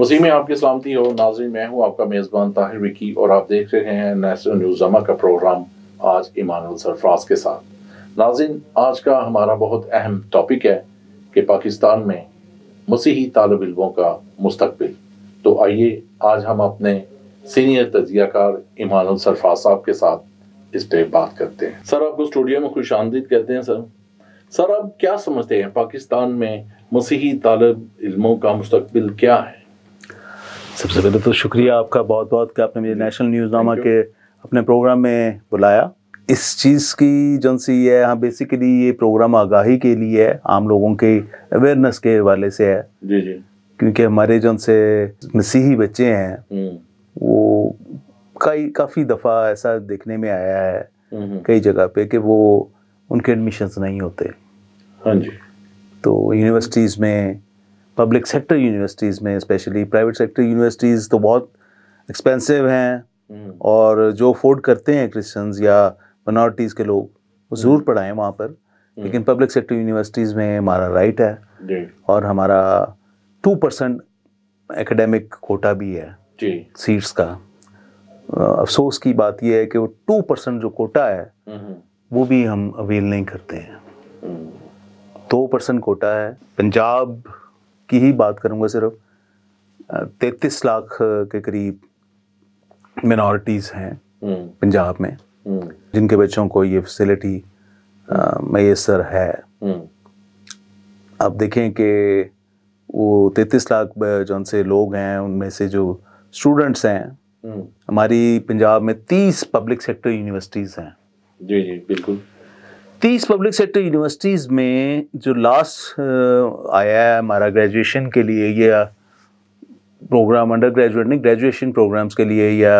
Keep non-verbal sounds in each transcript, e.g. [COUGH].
मसीह में आपकी सलामती हो नाजी मैं हूँ आपका मेज़बान ताहिर विकी और आप देख रहे हैं नेशनल न्यूज़ जमा का प्रोग्राम आज इमानुल सरफराज के साथ नाजिन आज का हमारा बहुत अहम टॉपिक है कि पाकिस्तान में मसीही तलब इलमों का मुस्तबिल तो आइए आज हम अपने सीनियर तजियाकार इमानुल सरफराज साहब के साथ इस पर बात करते हैं सर आपको स्टूडियो में खुश आमदीद कहते हैं सर सर आप क्या समझते हैं पाकिस्तान में मसीही तलब इलमों का मुस्तबिल क्या है सबसे पहले तो शुक्रिया आपका बहुत बहुत कि आपने मुझे नेशनल नामा के अपने प्रोग्राम में बुलाया इस चीज़ की जो सी है हाँ बेसिकली ये प्रोग्राम आगाही के लिए है आम लोगों के अवेयरनेस के हवाले से है जी जी क्योंकि हमारे जो से मसीही बच्चे हैं हम्म। वो कई काफ़ी दफ़ा ऐसा देखने में आया है हम्म, हम्म। कई जगह पे कि वो उनके एडमिशन्स नहीं होते हाँ जी तो यूनिवर्सिटीज़ में पब्लिक सेक्टर यूनिवर्सिटीज़ में स्पेशली प्राइवेट सेक्टर यूनिवर्सिटीज़ तो बहुत एक्सपेंसिव हैं हम्म। और जो अफोर्ड करते हैं क्रिश्चियंस या मनॉरिटीज़ के लोग वो ज़रूर हम्म। पढ़ाएं वहाँ पर हम्म। लेकिन पब्लिक सेक्टर यूनिवर्सिटीज़ में हमारा राइट है और हमारा टू परसेंट एकेडमिक कोटा भी है सीट्स का अफसोस की बात यह है कि वो टू परसेंट जो कोटा है वो भी हम अवेल नहीं करते हैं दो परसेंट कोटा है पंजाब की ही बात करूँगा सिर्फ तैतीस लाख के करीब मिनोरिटीज हैं हम्म। पंजाब में हम्म। जिनके बच्चों को ये फैसिलिटी मैसर है अब हम्म। देखें कि वो तैतीस लाख जो से लोग हैं उनमें से जो स्टूडेंट्स हैं हमारी पंजाब में तीस पब्लिक सेक्टर यूनिवर्सिटीज़ हैं जी जी बिल्कुल तीस पब्लिक सेक्टर यूनिवर्सिटीज़ में जो लास्ट uh, आया है हमारा ग्रेजुएशन के लिए या प्रोग्राम अंडर ग्रेजुएट नहीं ग्रेजुएशन प्रोग्राम्स के लिए या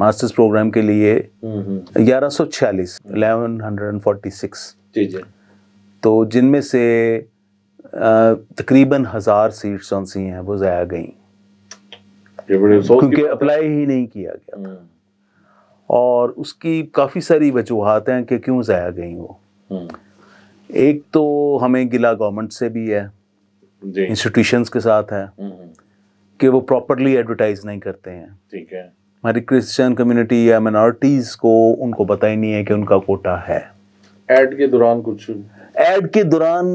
मास्टर्स प्रोग्राम के लिए हम्म, हम्म, हम्म। ग्यारह सौ छियालीस eleven hundred and forty six तो जिनमें से uh, तकरीबन हज़ार सीट्स कौन सी हैं वो ज़ाया गई क्योंकि अप्लाई ही नहीं किया गया था और उसकी काफ़ी सारी वजूहत हैं कि क्यों ज़ाया गई वो हम्म। एक तो हमें गिला गवर्नमेंट से भी है इंस्टीट्यूशन के साथ है हम्म, हम्म। कि वो प्रॉपरली एडवर्टाइज नहीं करते हैं ठीक है हमारी क्रिश्चियन कम्युनिटी या माइनॉरिटीज को उनको पता ही नहीं है कि उनका कोटा है एड के दौरान कुछ एड के दौरान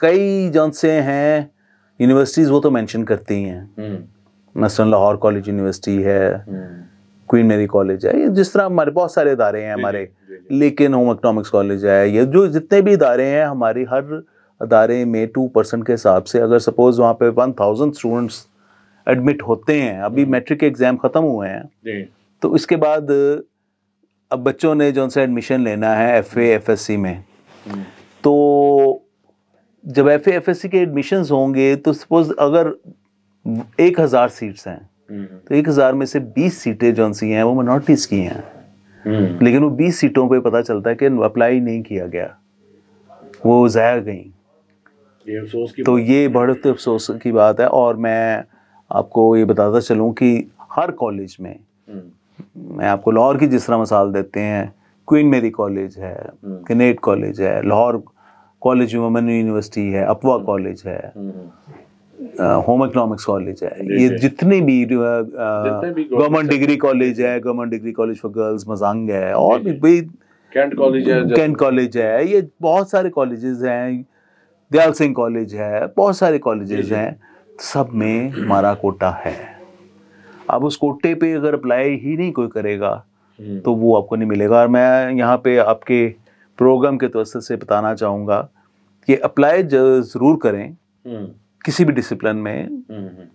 कई जन से हैं यूनिवर्सिटीज़ वो तो मेंशन करती हैं मसलन लाहौर कॉलेज यूनिवर्सिटी है क्वीन मेरी कॉलेज है जिस तरह हमारे बहुत सारे इदारे हैं हमारे लेकिन होम इकोनॉमिक्स कॉलेज है या जो जितने भी इदारे हैं हमारी हर अदारे में टू परसेंट के हिसाब से अगर सपोज वहाँ पे वन थाउजेंड स्टूडेंट्स एडमिट होते हैं अभी मैट्रिक के एग्ज़ाम ख़त्म हुए हैं तो इसके बाद अब बच्चों ने जो उनसे एडमिशन लेना है एफ एफ एस सी में हम्म। तो जब एफ एफ एस सी के एडमिशन्स होंगे तो सपोज़ अगर एक हज़ार सीट्स हैं हम्म। तो एक हज़ार में से बीस सीटें जो सी हैं वो मनोरिटीज़ की हैं हम्म। लेकिन वो बीस सीटों पे पता चलता है कि अप्लाई नहीं किया गया वो ज़ाया गई तो ये बढ़ते तो अफसोस की बात है और मैं आपको ये बताता चलूँ कि हर कॉलेज में हम्म। मैं आपको लाहौर की जिस तरह मिसाल देते हैं क्वीन मेरी कॉलेज है कनेट कॉलेज है लाहौर कॉलेज वुमेन यूनिवर्सिटी है अपवा कॉलेज है होम इकोनॉमिक्स कॉलेज है ये जितने भी गवर्नमेंट डिग्री कॉलेज है government degree college for girls मजांग है और भी कैंट कॉलेज है कैंट कॉलेज है ये बहुत सारे कॉलेजेस हैं दयाल सिंह कॉलेज है बहुत सारे कॉलेजेस हैं सब में हमारा कोटा है अब उस कोटे पे अगर अप्लाई ही नहीं कोई करेगा हम्म। तो वो आपको नहीं मिलेगा और मैं यहाँ पे आपके प्रोग्राम के तौर से बताना चाहूँगा कि अप्लाई ज़रूर करें हम्म। किसी भी डिसिप्लिन में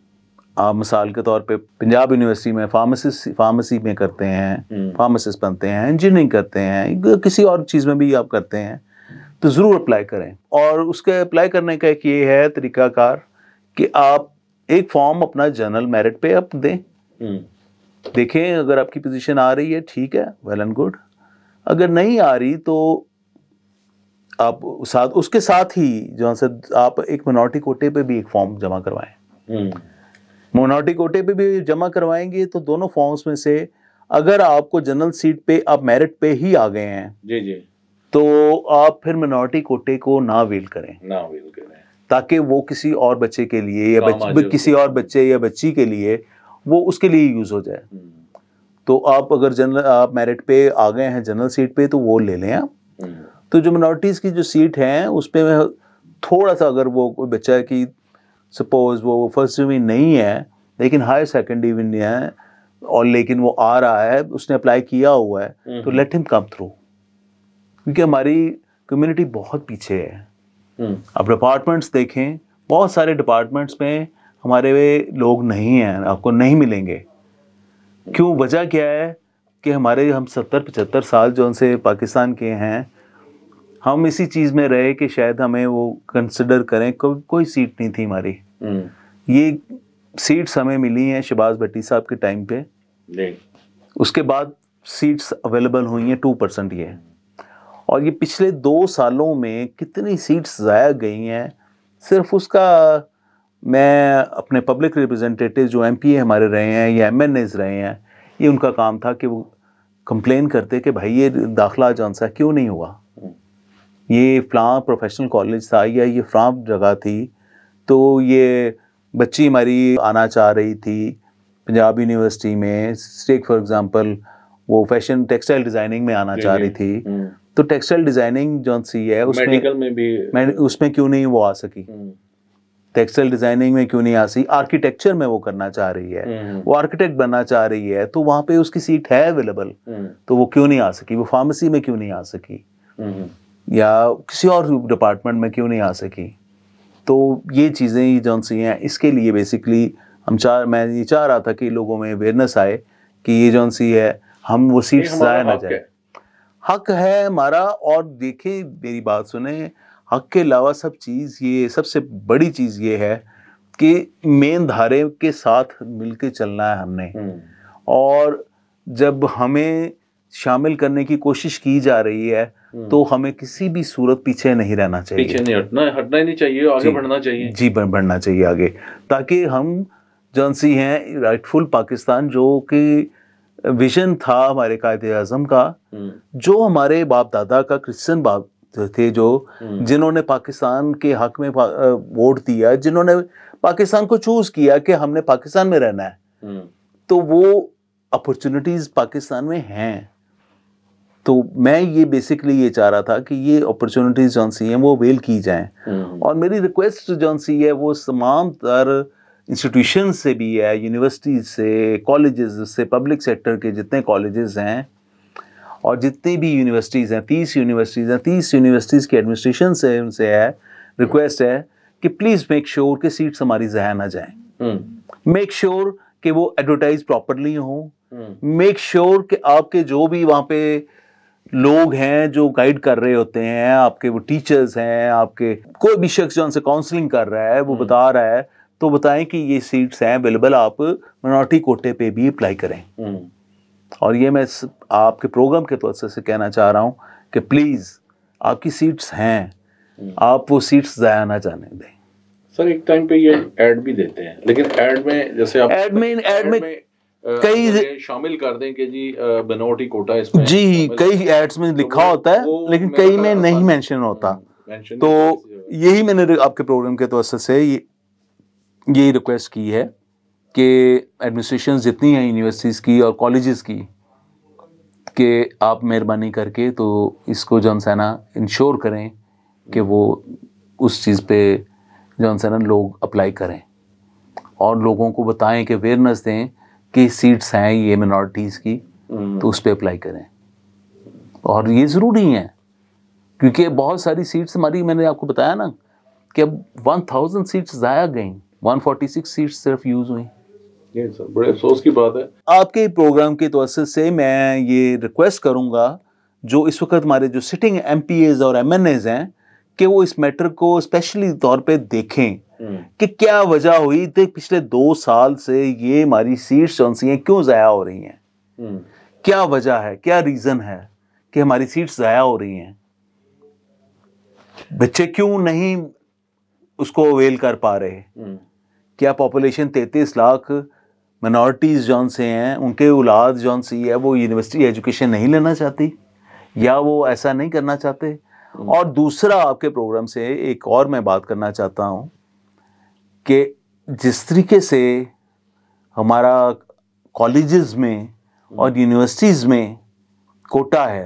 आप मिसाल के तौर पे पंजाब यूनिवर्सिटी में फार्मासिस्ट फार्मेसी में करते हैं फार्मासिस्ट हम्म। बनते हैं इंजीनियरिंग करते हैं किसी और चीज़ में भी आप करते हैं तो ज़रूर अप्लाई करें और उसके अप्लाई करने का एक ये है तरीकाकार कि आप एक फॉर्म अपना जनरल मेरिट पे आप दें हम्म। देखें अगर आपकी पोजीशन आ रही है ठीक है वेल एंड गुड अगर नहीं आ रही तो आप साथ उसके साथ ही जो से आप एक मिनोरिटी कोटे पे भी एक फॉर्म जमा करवाएं मिनोरिटी हम्म। कोटे पे भी जमा करवाएंगे तो दोनों फॉर्म्स में से अगर आपको जनरल सीट पे आप मेरिट पे ही आ गए हैं जी जी तो आप फिर मिनोरिटी कोटे को ना वेल करें ना वेल करें ताकि वो किसी और बच्चे के लिए या किसी और बच्चे या बच्ची के लिए वो उसके लिए यूज़ हो जाए हम्म। तो आप अगर जनरल आप मेरिट पे आ गए हैं जनरल सीट पे तो वो ले लें आप हम्म। तो जो मिनोरिटीज़ की जो सीट हैं उस पर थोड़ा सा अगर वो कोई बच्चा की सपोज़ वो फर्स्ट डिवीजन नहीं है लेकिन हायर सेकेंड नहीं है और लेकिन वो आ रहा है उसने अप्लाई किया हुआ है हम्म, तो लेट हिम कम थ्रू क्योंकि हमारी कम्युनिटी बहुत पीछे है हम्म। अब डिपार्टमेंट्स देखें बहुत सारे डिपार्टमेंट्स में हमारे वे लोग नहीं हैं आपको नहीं मिलेंगे क्यों वजह क्या है कि हमारे हम सत्तर पचहत्तर साल जो उनसे पाकिस्तान के हैं हम इसी चीज़ में रहे कि शायद हमें वो कंसिडर करें को, कोई सीट नहीं थी हमारी हम्म। ये सीट्स हमें मिली हैं शिबाज भट्टी साहब के टाइम पे उसके बाद सीट्स अवेलेबल हुई हैं टू परसेंट ये और ये पिछले दो सालों में कितनी सीट्स ज़ाया गई हैं सिर्फ उसका मैं अपने पब्लिक रिप्रेजेंटेटिव जो एम हमारे रहे हैं या एम रहे हैं ये उनका काम था कि वो कंप्लेन करते कि भाई ये दाखिला जानसा क्यों नहीं हुआ ये फ़लाँ प्रोफेशनल कॉलेज था या ये फ़लाँ जगह थी तो ये बच्ची हमारी आना चाह रही थी पंजाब यूनिवर्सिटी में स्टेक फॉर एग्ज़ाम्पल वो फैशन टेक्सटाइल डिज़ाइनिंग में आना चाह रही थी हम्म। तो टेक्सटाइल डिज़ाइनिंग जो सी है उसमें में भी उसमें क्यों नहीं वो आ सकी टेक्सटाइल हम्म। डिज़ाइनिंग में क्यों नहीं आ सकी आर्किटेक्चर में वो करना चाह रही है हम्म। वो आर्किटेक्ट बनना चाह रही है तो वहां पे उसकी सीट है अवेलेबल तो वो क्यों नहीं आ सकी वो फार्मेसी में क्यों नहीं आ सकी या किसी और डिपार्टमेंट में क्यों नहीं आ सकी तो ये चीज़ें ही जौन सी हैं इसके लिए बेसिकली हम चाह मैं ये चाह रहा था कि लोगों में अवेयरनेस आए कि ये जौन सी है हम वो सीट जाया ना जाए हक है हमारा और देखे मेरी बात सुने हक के अलावा सब चीज़ ये सबसे बड़ी चीज़ ये है कि मेन धारे के साथ मिलके चलना है हमने हम्म। और जब हमें शामिल करने की कोशिश की जा रही है हम्म। तो हमें किसी भी सूरत पीछे नहीं रहना चाहिए पीछे नहीं हटना हटना ही नहीं चाहिए आगे बढ़ना चाहिए जी बढ़ना चाहिए आगे ताकि हम जनसी हैं राइटफुल पाकिस्तान जो कि विजन था हमारे कायद आजम का हम्म। जो हमारे बाप दादा का क्रिश्चियन बाप थे जो हम्म। जिन्होंने पाकिस्तान के हक में वोट दिया जिन्होंने पाकिस्तान को चूज किया कि हमने पाकिस्तान में रहना है तो वो अपॉर्चुनिटीज पाकिस्तान में हैं तो मैं ये बेसिकली ये चाह रहा था कि ये अपॉर्चुनिटीज जो सी हैं वो वेल की जाएं हम्म। और मेरी रिक्वेस्ट जो सी है वो तमाम तर इंस्टीट्यूशन से भी है यूनिवर्सिटीज से कॉलेजेस से पब्लिक सेक्टर के जितने कॉलेजेस हैं और जितनी भी यूनिवर्सिटीज़ हैं तीस यूनिवर्सिटीज़ हैं तीस यूनिवर्सिटीज़ के एडमिनिस्ट्रेशन से उनसे है रिक्वेस्ट है कि प्लीज़ मेक श्योर कि सीट्स हमारी ज़ाया ना जाएँ मेक श्योर कि वो एडवर्टाइज प्रॉपरली हों मेक हम्म। श्योर कि आपके जो भी वहाँ पे लोग हैं जो गाइड कर रहे होते हैं आपके वो टीचर्स हैं आपके कोई भी शख्स जो उनसे काउंसलिंग कर रहा है वो हम्म। बता रहा है तो बताएं कि ये सीट्स हैं अवेलेबल आप मनोटी कोटे पे भी अप्लाई करें हम्म। और ये मैं आपके प्रोग्राम के तौर से कहना चाह रहा हूँ कि प्लीज़ आपकी सीट्स हैं हम्म। आप वो सीट्स ज़ाया ना जाने दें सर एक टाइम पे ये ऐड भी देते हैं लेकिन ऐड में जैसे आप ऐड में ऐड में, में कई शामिल कर दें कि जी बनावटी कोटा इसमें जी तो कई एड्स में तो लिखा होता है लेकिन कई में नहीं मेंशन होता हाँ, तो यही मैंने आपके प्रोग्राम के तौर तो से यही रिक्वेस्ट की है कि एडमिनिस्ट्रेशन जितनी हैं यूनिवर्सिटीज़ की और कॉलेजेस की कि आप मेहरबानी करके तो इसको जौन सैना इंश्योर करें कि वो उस चीज़ पे जॉन सैना लोग अप्लाई करें और लोगों को बताएं कि अवेयरनेस दें कि सीट्स हैं ये मिनोरिटीज की हम्म। तो उस पर अप्लाई करें और ये ज़रूरी है क्योंकि बहुत सारी सीट्स हमारी मैंने आपको बताया ना कि अब वन थाउजेंड सीट्स ज़ाया गई सिक्स सीट सिर्फ यूज़ हुई तो बड़े अफसोस की बात है आपके प्रोग्राम के तो से मैं ये रिक्वेस्ट करूँगा जो इस वक्त हमारे जो सिटिंग एम और एम हैं कि वो इस मैटर को स्पेशली तौर पर देखें हम्म। कि क्या वजह हुई तो पिछले दो साल से ये हमारी सीट्स जो सी हैं क्यों ज़ाया हो रही हैं हम्म। क्या वजह है क्या रीज़न है कि हमारी सीट्स ज़ाया हो रही हैं बच्चे क्यों नहीं उसको अवेल कर पा रहे हम्म। क्या पॉपुलेशन तैतीस लाख मिनॉरिटीज़ जौन से हैं उनके औलाद जौन सी है वो यूनिवर्सिटी एजुकेशन नहीं लेना चाहती या वो ऐसा नहीं करना चाहते और दूसरा आपके प्रोग्राम से एक और मैं बात करना चाहता हूँ कि जिस तरीके से हमारा कॉलेजेस में और यूनिवर्सिटीज़ में कोटा है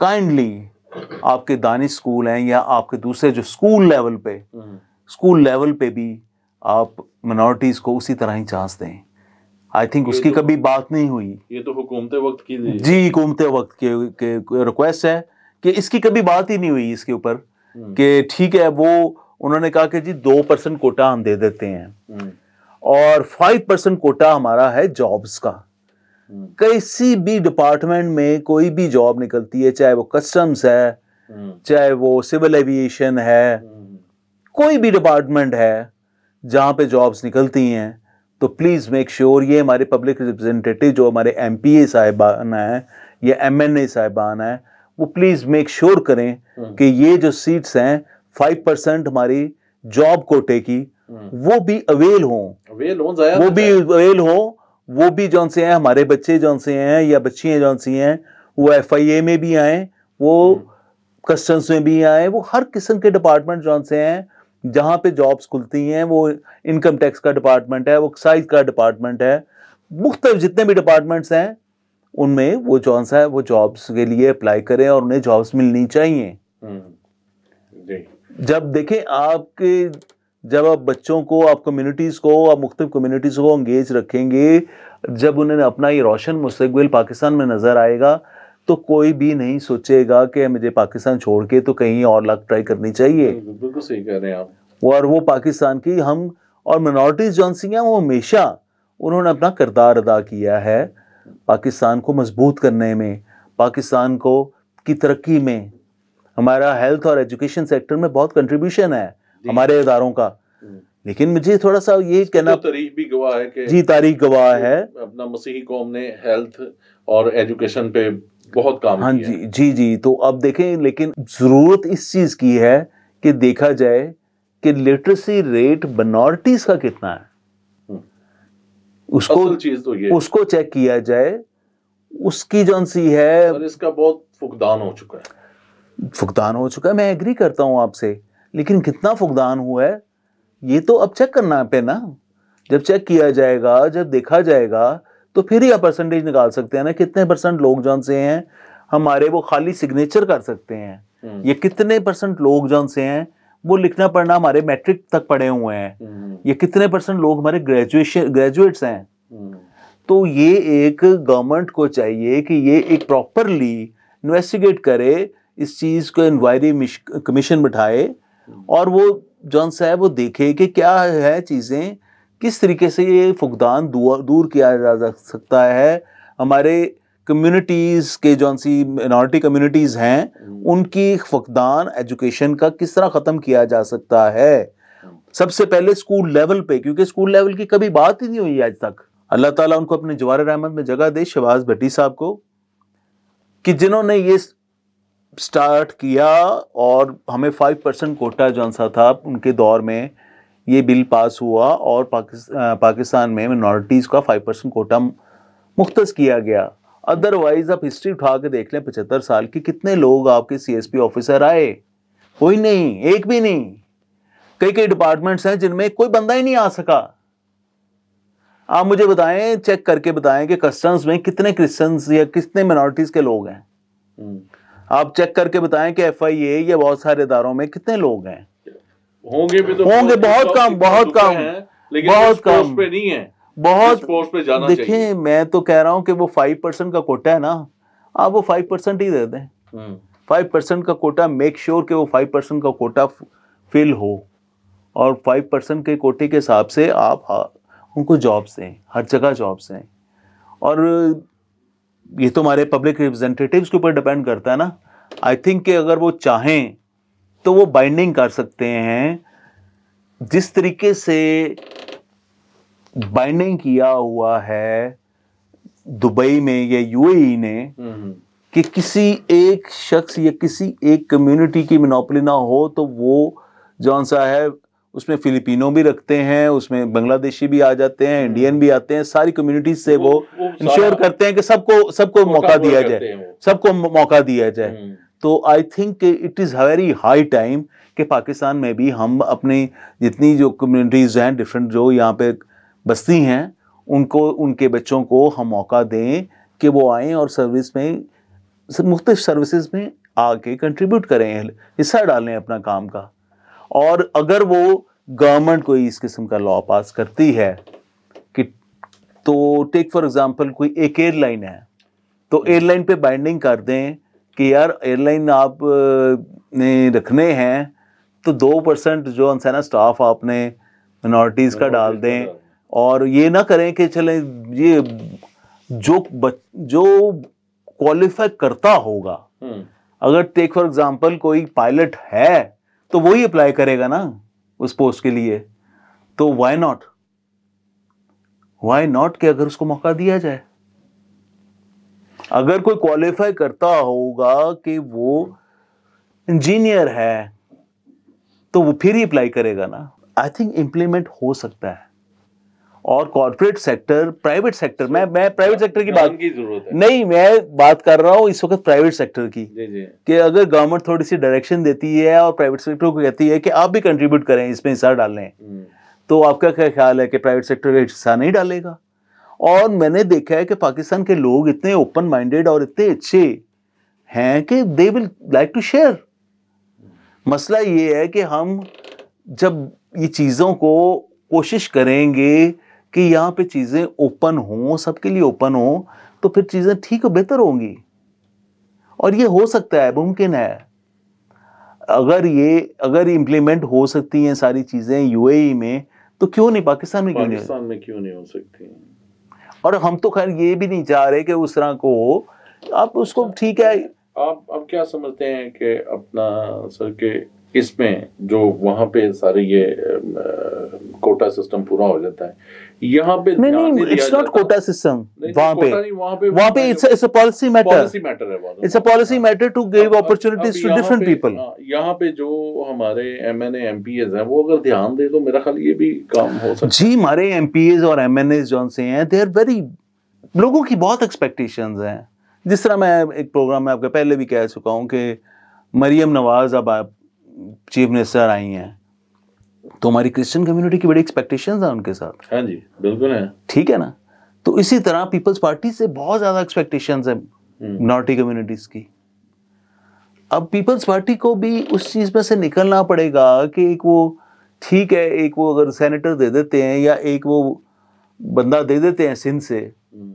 काइंडली हम्म। आपके दानिश स्कूल हैं या आपके दूसरे जो स्कूल लेवल पे स्कूल हम्म। लेवल पे भी आप मिनोरिटीज को उसी तरह ही चांस दें आई थिंक उसकी तो, कभी बात नहीं हुई ये तो हुकूमत वक्त की जी हुकूमत वक्त के, के रिक्वेस्ट है कि इसकी कभी बात ही नहीं हुई इसके ऊपर हम्म। कि ठीक है वो उन्होंने कहा कि जी दो परसेंट कोटा हम दे देते हैं हम्म। और फाइव परसेंट कोटा हमारा है जॉब्स का हम्म। किसी भी डिपार्टमेंट में कोई भी जॉब निकलती है चाहे वो कस्टम्स है हम्म। चाहे वो सिविल एविएशन है कोई भी डिपार्टमेंट है जहाँ पे जॉब्स निकलती हैं तो प्लीज़ मेक श्योर ये हमारे पब्लिक रिप्रेजेंटेटिव जो हमारे एम पी ए साहिबान है या एम एन ए साहिबान है वो प्लीज़ मेक श्योर करें कि ये जो सीट्स हैं फाइव परसेंट हमारी जॉब कोटे की हम्म। वो भी अवेल हो अवेल हो वो तो भी अवेल हो वो भी जौन से हैं हमारे बच्चे जौन से हैं या बच्चियां जौन सी हैं वो एफ आई ए में भी आए वो कस्टम्स हम्म। में भी आए वो हर किस्म के डिपार्टमेंट जौन से हैं जहाँ पे जॉब्स खुलती हैं वो इनकम टैक्स का डिपार्टमेंट है वो एक्साइज का डिपार्टमेंट है मुख्तलिफ जितने भी डिपार्टमेंट्स हैं उनमें वो जौन सा है वो जॉब्स के लिए अप्लाई करें और उन्हें जॉब्स मिलनी चाहिए हम्म। जी जब देखें आपके जब आप बच्चों को आप कम्युनिटीज़ को आप मुख्तु कम्युनिटीज़ को एंगेज रखेंगे जब उन्हें अपना ये रोशन मुस्तबिल पाकिस्तान में नज़र आएगा तो कोई भी नहीं सोचेगा कि मुझे पाकिस्तान छोड़ के तो कहीं और लग ट्राई करनी चाहिए बिल्कुल सही कह रहे हैं आप और वो पाकिस्तान की हम और जो हैं वो हमेशा उन्होंने अपना किरदार अदा किया है पाकिस्तान को मजबूत करने में पाकिस्तान को की तरक्की में हमारा हेल्थ और एजुकेशन सेक्टर में बहुत कंट्रीब्यूशन है हमारे इधारों का हम्म। लेकिन मुझे थोड़ा सा ये तो कहना तो तारीख भी गवाह है कि जी तारीख गवाह है अपना मसीही कौम ने हेल्थ और एजुकेशन पे बहुत काम हाँ जी जी जी तो अब देखें लेकिन ज़रूरत इस चीज़ की है कि देखा जाए कि लिटरेसी रेट मिनॉरिटीज़ का कितना है हम्म। उसको चीज़ तो ये उसको चेक किया जाए उसकी जो सी है और इसका बहुत फुकदान हो चुका है फुकदान हो चुका है मैं एग्री करता हूँ आपसे लेकिन कितना फुकदान हुआ है ये तो अब चेक करना पे ना जब चेक किया जाएगा जब देखा जाएगा तो फिर ही आप परसेंटेज निकाल सकते हैं ना कितने परसेंट लोग जन से हैं हमारे वो खाली सिग्नेचर कर सकते हैं हम्म। ये कितने परसेंट लोग जो से हैं वो लिखना पढ़ना हमारे मैट्रिक तक पढ़े हुए हैं हम्म। ये कितने परसेंट लोग हमारे ग्रेजुएशन ग्रेजुएट्स हैं हम्म। तो ये एक गवर्नमेंट को चाहिए कि ये एक प्रॉपरली इन्वेस्टिगेट करे इस चीज़ को इंक्वायरी कमीशन बिठाए और वो जॉन साहब वो देखे कि क्या है चीज़ें किस तरीके से ये फुकदान दूर किया जा सकता है हमारे कम्युनिटीज़ के जौन सी मिनॉरिटी कम्युनिटीज़ हैं उनकी फुकदान एजुकेशन का किस तरह ख़त्म किया जा सकता है सबसे पहले स्कूल लेवल पे क्योंकि स्कूल लेवल की कभी बात ही नहीं हुई आज तक अल्लाह ताला उनको अपने जवाहर रहमत में जगह दे शहबाज भट्टी साहब को कि जिन्होंने ये स्टार्ट किया और हमें फाइव परसेंट कोटा जौन सा था उनके दौर में ये बिल पास हुआ और पाकिस्तान पाकिस्तान में मिनॉरिटीज़ का फाइव परसेंट कोटा मुख्त किया गया अदरवाइज आप हिस्ट्री उठा के देख लें पचहत्तर साल के कितने लोग आपके सीएसपी ऑफिसर आए कोई नहीं एक भी नहीं कई कई डिपार्टमेंट्स हैं जिनमें कोई बंदा ही नहीं आ सका आप मुझे बताएं चेक करके बताएं कि कस्टम्स में कितने क्रिश्चियंस या कितने मिनॉरिटीज़ के लोग हैं हम्म। आप चेक करके बताएं कि एफ आई ए या बहुत सारे इधारों में कितने लोग हैं होंगे भी तो होंगे बहुत कम बहुत कम बहुत कम पे नहीं है बहुत पे जाना देखिए मैं तो कह रहा हूँ कि वो फाइव परसेंट का कोटा है ना आप वो फाइव परसेंट ही दे दें फाइव हम्म। परसेंट का कोटा मेक श्योर कि वो फाइव परसेंट का कोटा फिल हो और फाइव परसेंट के कोटे के हिसाब से आप हाँ, उनको जॉब्स दें हर जगह जॉब्स दें और ये तो हमारे पब्लिक रिप्रेजेंटेटिव्स के ऊपर डिपेंड करता है ना आई थिंक कि अगर वो चाहें तो वो बाइंडिंग कर सकते हैं जिस तरीके से बाइंडिंग किया हुआ है दुबई में या यूएई e ने हम्म। कि किसी एक शख्स या किसी एक कम्युनिटी की मिनोपली ना हो तो वो जौन सा है उसमें फिलिपिनो भी रखते हैं उसमें बांग्लादेशी भी आ जाते हैं हम्म। इंडियन भी आते हैं सारी कम्युनिटीज से वो इंश्योर करते हैं कि सबको सबको मौका दिया जाए सबको मौका दिया जाए तो I think it is very high time कि पाकिस्तान में भी हम अपनी जितनी जो कम्युनिटीज़ हैं डिफरेंट जो यहाँ पे बस्ती हैं उनको उनके बच्चों को हम मौका दें कि वो आएँ और सर्विस में मुख्तफ सर्विसेज में आके कंट्रीब्यूट करें हिस्सा डालें अपना काम का और अगर वो गवर्नमेंट कोई इस किस्म का लॉ पास करती है कि तो टेक फॉर एग्जांपल कोई एक एयरलाइन है तो एयरलाइन पे बाइंडिंग कर दें कि यार एयरलाइन आप ने रखने हैं तो दो परसेंट जो अनसैना स्टाफ आपने मिनोरिटीज़ का डाल दें और ये ना करें कि चले ये जो जो क्वालिफाई करता होगा हम्म। अगर टेक फॉर एग्जांपल कोई पायलट है तो वही अप्लाई करेगा ना उस पोस्ट के लिए तो वाई नॉट वाई नॉट कि अगर उसको मौका दिया जाए अगर कोई क्वालिफाई करता होगा कि वो इंजीनियर है तो वो फिर ही अप्लाई करेगा ना आई थिंक इंप्लीमेंट हो सकता है और कॉरपोरेट सेक्टर प्राइवेट सेक्टर में मैं प्राइवेट सेक्टर की बात की जरूरत है नहीं मैं बात कर रहा हूँ इस वक्त प्राइवेट सेक्टर की कि अगर गवर्नमेंट थोड़ी सी डायरेक्शन देती है और प्राइवेट सेक्टर को कहती है कि आप भी कंट्रीब्यूट करें इसमें हिस्सा डालें हम्म। तो आपका क्या ख्याल है कि प्राइवेट सेक्टर का हिस्सा नहीं डालेगा और मैंने देखा है कि पाकिस्तान के लोग इतने ओपन माइंडेड और इतने अच्छे हैं कि they will like to share मसला ये है कि हम जब ये चीज़ों को कोशिश करेंगे कि यहाँ पे चीज़ें ओपन हों सबके लिए ओपन हो तो फिर चीज़ें ठीक बेहतर होंगी और ये हो सकता है मुमकिन है अगर ये अगर इम्प्लीमेंट हो सकती हैं सारी चीज़ें यूएई e में तो क्यों नहीं पाकिस्तान में क्यों नहीं पाकिस्तान में क्यों नहीं हो सकती और हम तो खैर ये भी नहीं चाह रहे कि उस तरह को आप उसको ठीक है आप अब क्या समझते हैं कि अपना सर के इसमें जो वहाँ पे सारे ये कोटा सिस्टम पूरा हो जाता है यहाँ पे नहीं नहीं इट्स नॉट कोटा सिस्टम वहाँ पे वहाँ पे it's it's a policy matter policy matter है it's a policy matter to give opportunities to different people यहाँ पे जो हमारे M N M P As है वो अगर ध्यान दे तो मेरा ख्याल ये भी काम हो सकता जी हमारे एम पी एज और एम एन एज जो से हैं दे आर वेरी लोगों की बहुत एक्सपेक्टेशन हैं जिस तरह मैं एक प्रोग्राम में आपके पहले भी कह चुका हूँ कि मरियम नवाज अब आप चीफ मिनिस्टर आई हैं तो हमारी क्रिश्चियन कम्युनिटी की बड़ी एक्सपेक्टेशन है उनके साथ हाँ जी बिल्कुल है ठीक है ना तो इसी तरह पीपल्स पार्टी से बहुत ज़्यादा एक्सपेक्टेशन है मिनॉरिटी कम्युनिटीज़ की अब पीपल्स पार्टी को भी उस चीज़ में से निकलना पड़ेगा कि एक वो ठीक है एक वो अगर सेनेटर दे देते हैं या एक वो बंदा दे देते हैं सिंध से हम्म।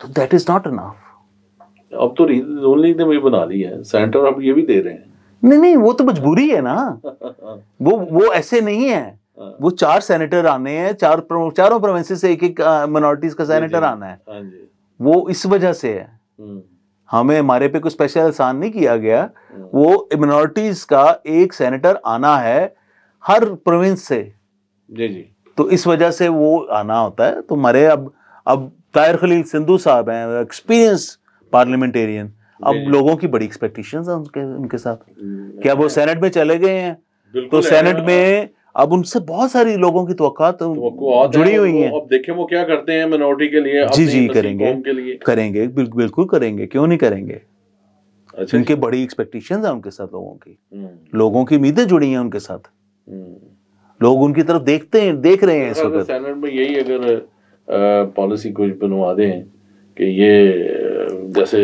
तो दैट इज़ नॉट अनाफ अब तो ओनली ने भी बना ली है सेंटर अब ये भी दे रहे हैं नहीं नहीं वो तो मजबूरी है ना [LAUGHS] वो वो ऐसे नहीं है हाँ। वो चार सेनेटर आने हैं चार चारों प्रोविंस से एक एक माइनॉरिटीज का सेनेटर आना है हाँ वो इस वजह से है हम्म। हमें हमारे पे कोई स्पेशल एहसान नहीं किया गया हम्म। वो मिनोरिटीज का एक सेनेटर आना है हर प्रोविंस से जी जी तो इस वजह से वो आना होता है तो हमारे अब अब तायर खलील सिंधु साहब हैं एक्सपीरियंस पार्लियामेंटेरियन अब लोगों की बड़ी एक्सपेक्टेशन है उनके उनके साथ क्या वो सेनेट हम्म। में चले गए हैं तो सेनेट में अब उनसे बहुत सारी लोगों की तो जुड़ी हुई है अब देखें वो क्या करते हैं मिनोरिटी के लिए जी जी करेंगे करेंगे बिल्कुल करेंगे क्यों नहीं करेंगे अच्छा उनके अच्छा। बड़ी एक्सपेक्टेशन है उनके साथ लोगों की हम्म। लोगों की उम्मीदें जुड़ी हैं उनके साथ हम्म। लोग उनकी तरफ देखते हैं देख रहे हैं इस वक्त सेनेट में यही अगर पॉलिसी कुछ बनवा दें कि ये जैसे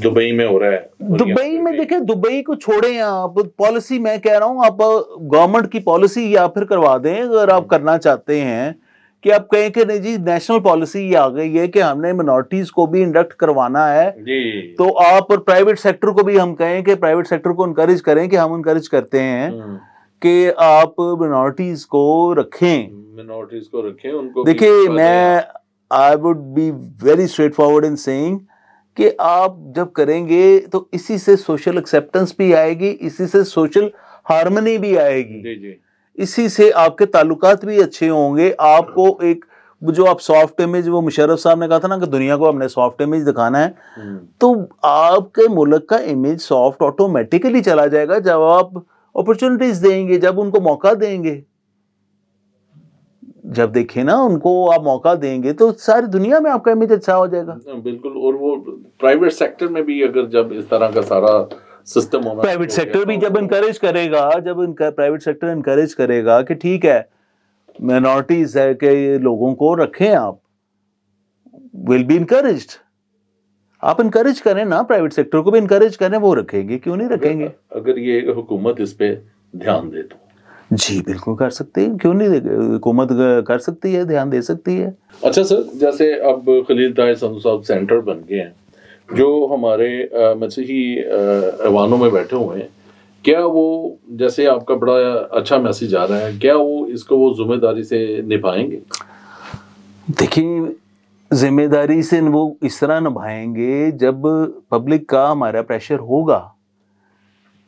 दुबई में हो रहा है दुबई में देखे दुबई को छोड़े आप पॉलिसी मैं कह रहा हूँ आप गवर्नमेंट की पॉलिसी या फिर करवा दें अगर आप करना चाहते हैं कि आप कहें कि नहीं जी नेशनल पॉलिसी ये आ गई है कि हमने मिनोरिटीज को भी इंडक्ट करवाना है जी। तो आप और प्राइवेट सेक्टर को भी हम कहें कि प्राइवेट सेक्टर को इनकरेज करें कि हम इनकरेज करते हैं हम्म। कि आप मिनोरिटीज को रखें मिनोरिटीज को रखें उनको देखिए मैं I would be very straightforward in saying कि आप जब करेंगे तो इसी से सोशल एक्सेप्टेंस भी आएगी इसी से सोशल हारमोनी भी आएगी जी जी इसी से आपके ताल्लुकात भी अच्छे होंगे आपको एक जो आप सॉफ्ट इमेज वो मुशरफ साहब ने कहा था ना कि दुनिया को हमने सॉफ्ट इमेज दिखाना है हम्म। तो आपके मुल्क का इमेज सॉफ्ट ऑटोमेटिकली चला जाएगा जब आप अपॉर्चुनिटीज देंगे जब उनको मौका देंगे जब देखे ना उनको आप मौका देंगे तो सारी दुनिया में आपका इमेज अच्छा हो जाएगा हाँ, बिल्कुल और वो प्राइवेट सेक्टर में भी अगर जब इस तरह का सारा सिस्टम होगा प्राइवेट सेक्टर भी तो जब इंकरेज करेगा जब प्राइवेट सेक्टर इंकरेज करेगा कि ठीक है माइनॉरिटीज है के लोगों को रखें आप विल बी इंकरेज आप इंकरेज करें ना प्राइवेट सेक्टर को भी इंकरेज करें वो रखेंगे क्यों नहीं रखेंगे अगर ये हुकूमत इस पे ध्यान दे तो जी बिल्कुल कर सकती है क्यों नहीं हुकूमत कर सकती है ध्यान दे सकती है अच्छा सर जैसे अब खलील साहब सेंटर बन गए हैं जो हमारे मसीही ऐवानों में बैठे हुए हैं क्या वो जैसे आपका बड़ा अच्छा मैसेज आ रहा है क्या वो इसको वो जिम्मेदारी से निभाएंगे देखिए जिम्मेदारी से वो इस तरह निभाएंगे जब पब्लिक का हमारा प्रेशर होगा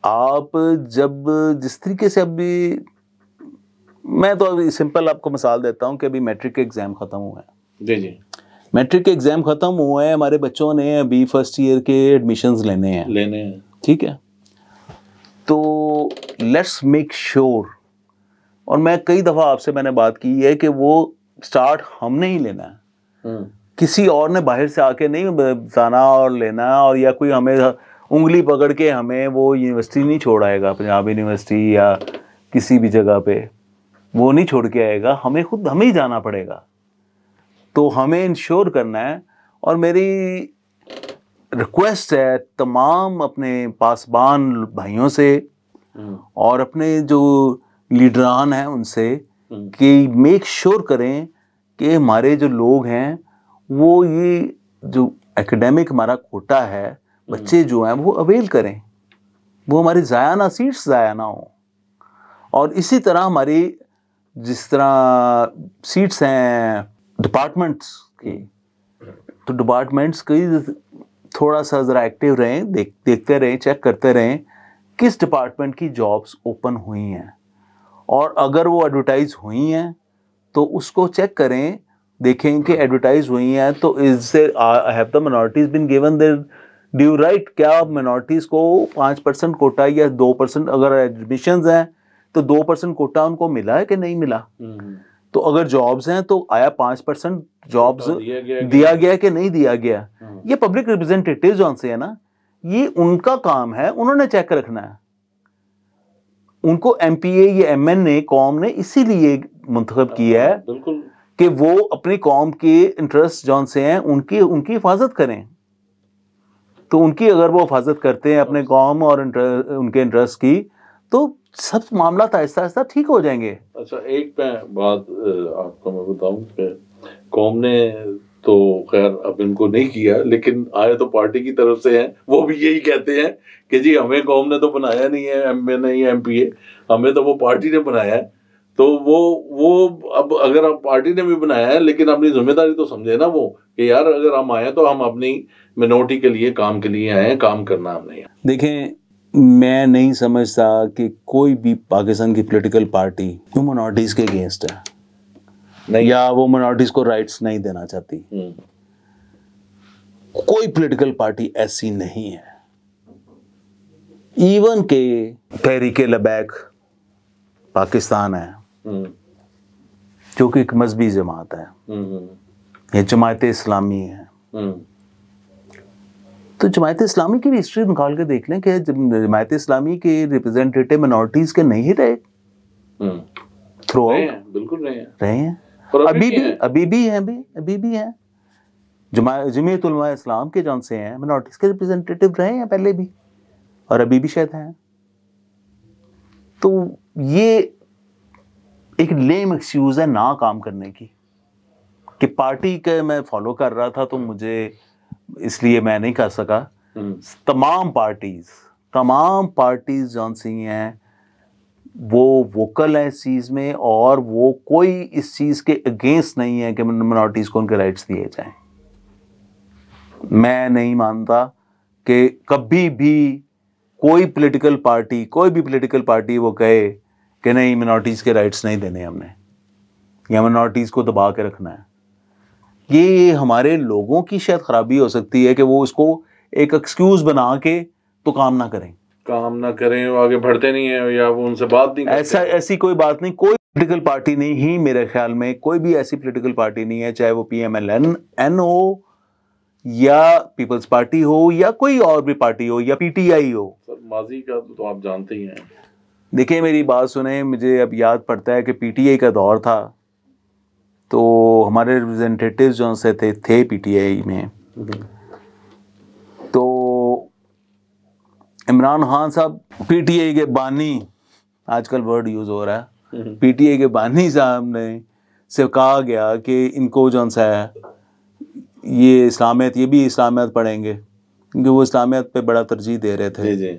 आप जब जिस तरीके से अभी मैं तो अभी सिंपल आपको मिसाल देता हूँ कि अभी मैट्रिक के एग्ज़ाम ख़त्म हुए हैं जी जी मैट्रिक के एग्ज़ाम ख़त्म हुए हैं हमारे बच्चों ने अभी फर्स्ट ईयर के एडमिशन लेने हैं लेने हैं ठीक है तो लेट्स मेक श्योर और मैं कई दफ़ा आपसे मैंने बात की है कि वो स्टार्ट हमने ही लेना है हम्म। किसी और ने बाहर से आके नहीं बताना और लेना और या कोई हमें उंगली पकड़ के हमें वो यूनिवर्सिटी नहीं छोड़ाएगा पंजाब यूनिवर्सिटी या किसी भी जगह पे वो नहीं छोड़ के आएगा हमें खुद हमें ही जाना पड़ेगा तो हमें इंश्योर करना है और मेरी रिक्वेस्ट है तमाम अपने पासबान भाइयों से हम्म। और अपने जो लीडरान हैं उनसे हम्म। कि मेक श्योर करें कि हमारे जो लोग हैं वो ये जो एकेडमिक हमारा कोटा है हम्म। बच्चे जो हैं वो अवेल करें वो हमारे ज़ाया ना सीट्स ज़ाया ना हों और इसी तरह हमारी जिस तरह सीट्स हैं डिपार्टमेंट्स की तो डिपार्टमेंट्स की थोड़ा सा ज़रा एक्टिव रहें देख देखते रहें चेक करते रहें किस डिपार्टमेंट की जॉब्स ओपन हुई हैं और अगर वो एडवर्टाइज़ हुई हैं तो उसको चेक करें देखें कि एडवर्टाइज़ हुई हैं तो इससे have the minorities been given their due right क्या मिनोरिटीज़ को पाँच परसेंट कोटा या दो परसेंट अगर एडमिशन हैं तो दो परसेंट कोटा उनको मिला है कि नहीं मिला हम्म। तो अगर जॉब्स हैं तो आया पांच परसेंट जॉब तो दिया गया कि नहीं दिया गया हम्म। ये पब्लिक रिप्रेजेंटेटिव जो है ना ये उनका काम है उन्होंने चेक रखना है उनको एम पी या एम एन ए कौम ने इसीलिए मंतखब किया है हाँ, कि वो अपनी कॉम के इंटरेस्ट जौन से हैं उनकी उनकी हिफाजत करें तो उनकी अगर वो हिफाजत करते हैं अपने कॉम और इंटर, उनके इंटरेस्ट की तो सब मामला ऐसा ऐसा ठीक हो जाएंगे अच्छा एक मैं बात आपको मैं बताऊं कि कौम ने तो खैर अब इनको नहीं किया लेकिन आए तो पार्टी की तरफ से हैं वो भी यही कहते हैं कि जी हमें कौम ने तो बनाया नहीं है एम ए नहीं एम पी ए हमें तो वो पार्टी ने बनाया है तो वो वो अब अगर आप पार्टी ने भी बनाया है लेकिन अपनी जिम्मेदारी तो समझे ना वो कि यार अगर हम आए तो हम अपनी मिनोरिटी के लिए काम के लिए आए हैं काम करना हमने देखें मैं नहीं समझता कि कोई भी पाकिस्तान की पॉलिटिकल पार्टी वो मनॉरिटीज के अगेंस्ट है नहीं या वो मनॉरिटीज को राइट्स नहीं देना चाहती हम्म। कोई पॉलिटिकल पार्टी ऐसी नहीं है इवन के तहरीके लबैक पाकिस्तान है हम्म। जो कि एक मजहबी जमात है हम्म। ये जमात इस्लामी है तो जमायत इस्लामी की भी हिस्ट्री निकाल के देख लें कि जमायत इस्लामी के रिप्रेजेंटेटिव मिनोरिटीज के नहीं ही रहे थ्रू हम्म। आउट बिल्कुल रहे हैं रहे हैं अभी भी अभी भी हैं भी अभी भी हैं जमीयत इस्लाम के जान से हैं मिनोरिटीज के रिप्रेजेंटेटिव रहे हैं पहले भी और अभी भी शायद हैं तो ये एक लेम एक्सक्यूज़ है ना काम करने की कि पार्टी के मैं फॉलो कर रहा था तो मुझे इसलिए मैं नहीं कर सका हम्म। तमाम पार्टीज तमाम पार्टीज जौन सिंह हैं वो वोकल हैं इस चीज़ में और वो कोई इस चीज़ के अगेंस्ट नहीं है कि मिनोरिटीज को उनके राइट्स दिए जाएं मैं नहीं मानता कि कभी भी कोई पॉलिटिकल पार्टी कोई भी पॉलिटिकल पार्टी वो कहे कि नहीं मिनोरिटीज के राइट्स नहीं देने हमने या मिनोरिटीज को दबा के रखना है ये हमारे लोगों की शायद ख़राबी हो सकती है कि वो इसको एक एक्सक्यूज़ बना के तो काम ना करें काम ना करें वो आगे बढ़ते नहीं है या वो उनसे बात नहीं ऐसा ऐसी कोई बात नहीं कोई पोलिटिकल पार्टी नहीं ही मेरे ख्याल में कोई भी ऐसी पोलिटिकल पार्टी नहीं है चाहे वो P M L N N हो या पीपल्स पार्टी हो या कोई और भी पार्टी हो या पीटीआई हो सर माजी का तो आप जानते ही हैं देखिए मेरी बात सुने मुझे अब याद पड़ता है कि पीटीआई का दौर था तो हमारे रिप्रेजेंटेटिव जो से थे थे पीटीआई में तो इमरान खान साहब पीटीआई के बानी आजकल वर्ड यूज़ हो रहा है पीटीआई हम्म। के बानी साहब ने से कहा गया कि इनको जो है ये इस्लामियत ये भी इस्लामियत पढ़ेंगे क्योंकि वो इस्लामियत पे बड़ा तरजीह दे रहे थे जी जी।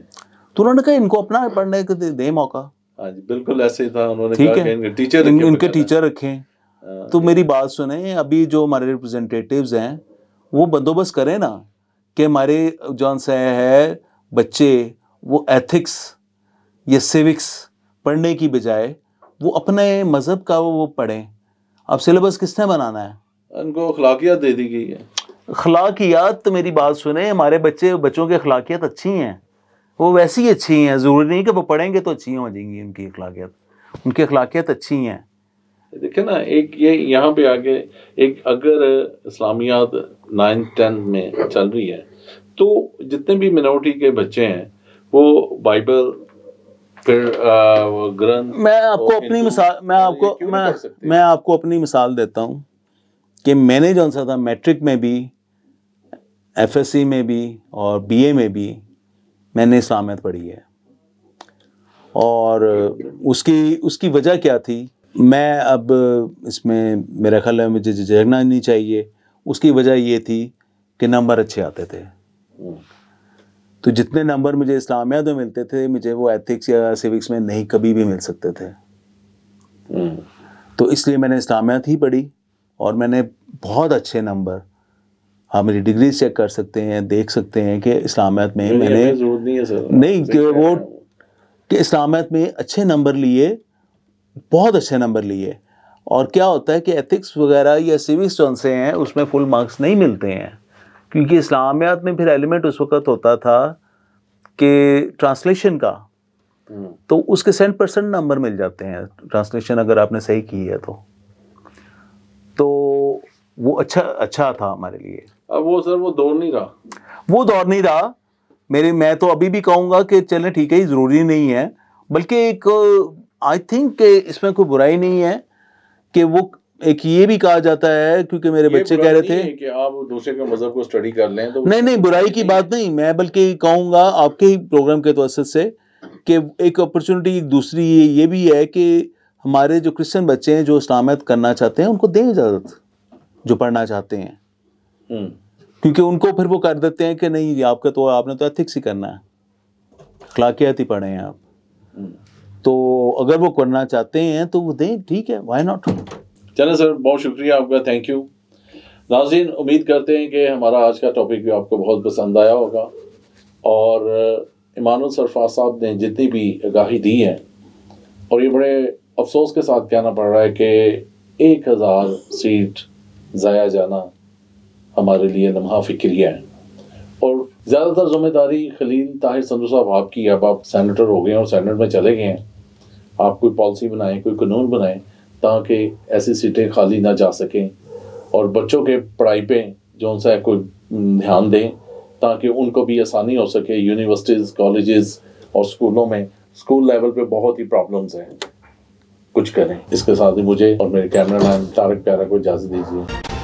तो उन्होंने कहा इनको अपना पढ़ने का दे, दे मौका हाँ बिल्कुल ऐसे था उन्होंने ठीक है टीचर इनके टीचर तो। रखें तो मेरी बात सुने अभी जो हमारे रिप्रेजेंटेटिव्स हैं वो बंदोबस्त करें ना कि हमारे जौन से है बच्चे वो एथिक्स या सिविक्स पढ़ने की बजाय वो अपने मज़हब का वो पढ़ें अब सिलेबस किसने बनाना है उनको अखलाकियात दे दी गई है अखलाकियात तो मेरी बात सुने हमारे बच्चे बच्चों की अखलाकियात अच्छी हैं वो वैसी ही अच्छी हैं ज़रूरी नहीं कि वो पढ़ेंगे तो अच्छी हो जाएंगी उनकी अखलाकियात उनकी अखलाकियात अच्छी हैं देखे ना एक ये यहाँ पे आगे एक अगर इस्लामियात नाइन टेन में चल रही है तो जितने भी मिनोरिटी के बच्चे हैं वो बाइबल फिर ग्रंथ मैं आपको अपनी मिसाल मैं तो आपको मैं मैं आपको अपनी मिसाल देता हूँ कि मैंने जो सा था मैट्रिक में भी एफएससी में भी और बीए में भी मैंने इस्लामियत पढ़ी है और उसकी उसकी वजह क्या थी मैं अब इसमें मेरा ख्याल है मुझे झगड़ना नहीं चाहिए उसकी वजह ये थी कि नंबर अच्छे आते थे तो जितने नंबर मुझे इस्लामिया में मिलते थे मुझे वो एथिक्स या सिविक्स में नहीं कभी भी मिल सकते थे तो इसलिए मैंने इस्लामियात ही पढ़ी और मैंने बहुत अच्छे नंबर हाँ मेरी डिग्री चेक कर सकते हैं देख सकते हैं कि इस्लामियात में मैंने नहीं कि वो कि इस्लामियात में अच्छे नंबर लिए बहुत अच्छे नंबर लिए और क्या होता है कि एथिक्स वगैरह या सिविक्स जो से हैं उसमें फुल मार्क्स नहीं मिलते हैं क्योंकि इस्लामियात में फिर एलिमेंट उस वक्त होता था कि ट्रांसलेशन का हम्म। तो उसके सेंट परसेंट नंबर मिल जाते हैं ट्रांसलेशन अगर आपने सही की है तो तो वो अच्छा अच्छा था हमारे लिए अब वो सर वो दौड़ नहीं रहा वो दौड़ नहीं रहा मेरे मैं तो अभी भी कहूँगा कि चलें ठीक है ज़रूरी नहीं है बल्कि एक आई थिंक इसमें कोई बुराई नहीं है कि वो एक ये भी कहा जाता है क्योंकि मेरे बच्चे कह रहे थे कि आप दूसरे के मजहब को स्टडी कर लें तो नहीं नहीं बुराई की बात नहीं मैं बल्कि कहूँगा आपके ही प्रोग्राम के तवसत से कि एक अपॉर्चुनिटी दूसरी ये भी है कि हमारे जो क्रिश्चियन बच्चे हैं जो इस्लामियत करना चाहते हैं उनको दें इजाज़त जो पढ़ना चाहते हैं हम्म। क्योंकि उनको फिर वो कर देते हैं कि नहीं आपका तो आपने तो एथिक्स ही करना है अखलाकियात ही पढ़े हैं आप हम्म। तो अगर वो करना चाहते हैं तो वो दें ठीक है वाई नॉट चलो सर बहुत शुक्रिया आपका थैंक यू नाजीन उम्मीद करते हैं कि हमारा आज का टॉपिक भी आपको बहुत पसंद आया होगा और uh, इमानुल सरफा साहब ने जितनी भी आगाही दी है और ये बड़े अफसोस के साथ कहना पड़ रहा है कि एक हज़ार सीट ज़ाया जाना हमारे लिए लम्हा फिक्रिया है और ज़्यादातर जिम्मेदारी खलील ताहिर संधु साहब आपकी अब आप सेनेटर हो गए हैं और सेनेट में चले गए हैं आप कोई पॉलिसी बनाएं कोई कानून बनाएं ताकि ऐसी सीटें खाली ना जा सकें और बच्चों के पढ़ाई पे जो उनसे कोई ध्यान दें ताकि उनको भी आसानी हो सके यूनिवर्सिटीज़ कॉलेज और स्कूलों में स्कूल लेवल पे बहुत ही प्रॉब्लम्स हैं कुछ करें इसके साथ ही मुझे और मेरे कैमरा मैन तारक प्यारा को इजाज़त दीजिए